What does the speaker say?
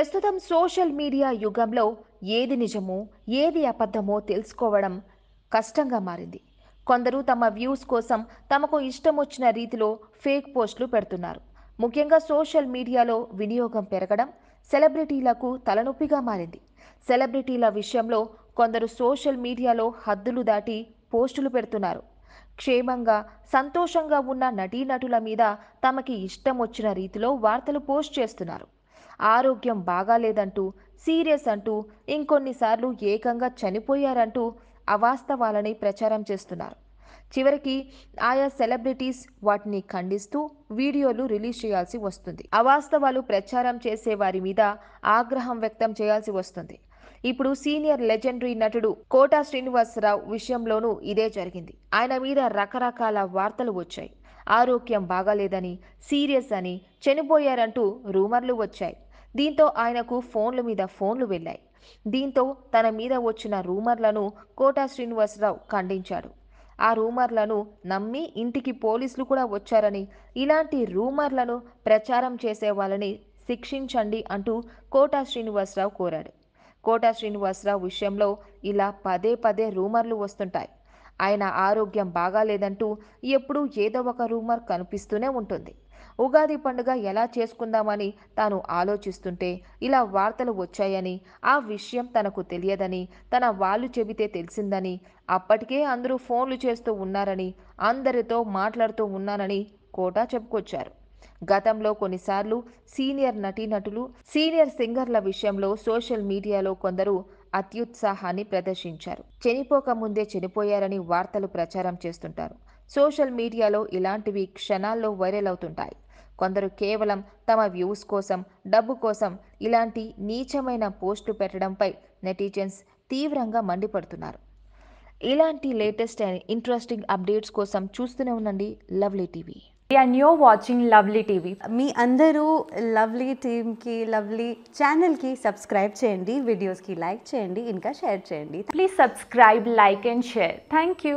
ప్రస్తుతం social media యుగంలో ఏది నిజమో ఏది అబద్ధమో తెలుసుకోవడం కష్టంగా మారింది కొందరు తమ వ్యూస్ కోసం తమకు ఇష్టం వచ్చిన రీతిలో ఫేక్ పోస్టులు పెడుతున్నారు ముఖ్యంగా సోషల్ మీడియాలో వినియోగం పెరగడం సెలబ్రిటీలకు తలనొప్పిగా మారింది సెలబ్రిటీల విషయంలో కొందరు సోషల్ మీడియాలో హద్దులు దాటి పోస్టులు పెడుతున్నారు క్షేమంగా సంతోషంగా ఉన్న నటీనటుల మీద తమకి ఇష్టం వచ్చిన రీతిలో వార్తలు పోస్ట్ చేస్తున్నారు ఆరోగ్యం బాగాలేదంటూ సీరియస్ అంటూ ఇంకొన్నిసార్లు ఏకంగా చనిపోయారంటూ అవాస్తవాలని ప్రచారం చేస్తున్నారు చివరికి ఆయా సెలబ్రిటీస్ వాటిని ఖండిస్తూ వీడియోలు రిలీజ్ చేయాల్సి వస్తుంది అవాస్తవాలు ప్రచారం చేసే వారి మీద ఆగ్రహం వ్యక్తం చేయాల్సి వస్తుంది ఇప్పుడు సీనియర్ లెజెండరీ నటుడు కోటా శ్రీనివాసరావు విషయంలోనూ ఇదే జరిగింది ఆయన మీద రకరకాల వార్తలు వచ్చాయి ఆరోగ్యం బాగాలేదని సీరియస్ అని చనిపోయారంటూ రూమర్లు వచ్చాయి దీంతో ఆయనకు ఫోన్ల మీద ఫోన్లు వెళ్ళాయి దీంతో తన మీద వచ్చిన రూమర్లను కోటా శ్రీనివాసరావు ఖండించాడు ఆ రూమర్లను నమ్మి ఇంటికి పోలీసులు కూడా వచ్చారని ఇలాంటి రూమర్లను ప్రచారం చేసే వాళ్ళని శిక్షించండి అంటూ కోటా శ్రీనివాసరావు కోరాడు కోటా శ్రీనివాసరావు విషయంలో ఇలా పదే పదే రూమర్లు వస్తుంటాయి ఆయన ఆరోగ్యం బాగాలేదంటూ ఎప్పుడూ ఏదో ఒక రూమర్ కనిపిస్తూనే ఉంటుంది ఉగాది పండుగ ఎలా చేసుకుందామని తాను ఆలోచిస్తుంటే ఇలా వార్తలు వచ్చాయని ఆ విషయం తనకు తెలియదని తన వాళ్ళు చెబితే తెలిసిందని అప్పటికే అందరూ ఫోన్లు చేస్తూ ఉన్నారని అందరితో మాట్లాడుతూ ఉన్నానని కోటా చెప్పుకొచ్చారు గతంలో కొన్నిసార్లు సీనియర్ నటీనటులు సీనియర్ సింగర్ల విషయంలో సోషల్ మీడియాలో కొందరు అత్యుత్సాహాన్ని ప్రదర్శించారు చనిపోక ముందే చనిపోయారని వార్తలు ప్రచారం చేస్తుంటారు సోషల్ మీడియాలో ఇలాంటివి క్షణాల్లో వైరల్ అవుతుంటాయి కొందరు కేవలం తమ వ్యూస్ కోసం డబ్బు కోసం ఇలాంటి నీచమైన పోస్టు పెట్టడంపై నెటిజన్స్ తీవ్రంగా మండిపడుతున్నారు ఇలాంటి లేటెస్ట్ అండ్ ఇంట్రెస్టింగ్ అప్డేట్స్ కోసం చూస్తూనే ఉండండి lovely TV and you're watching lovely TV మీ అందరూ లవ్లీ టీమ్కి లవ్లీ ఛానల్కి సబ్స్క్రైబ్ చేయండి వీడియోస్కి లైక్ చేయండి ఇంకా షేర్ చేయండి please subscribe like and share thank you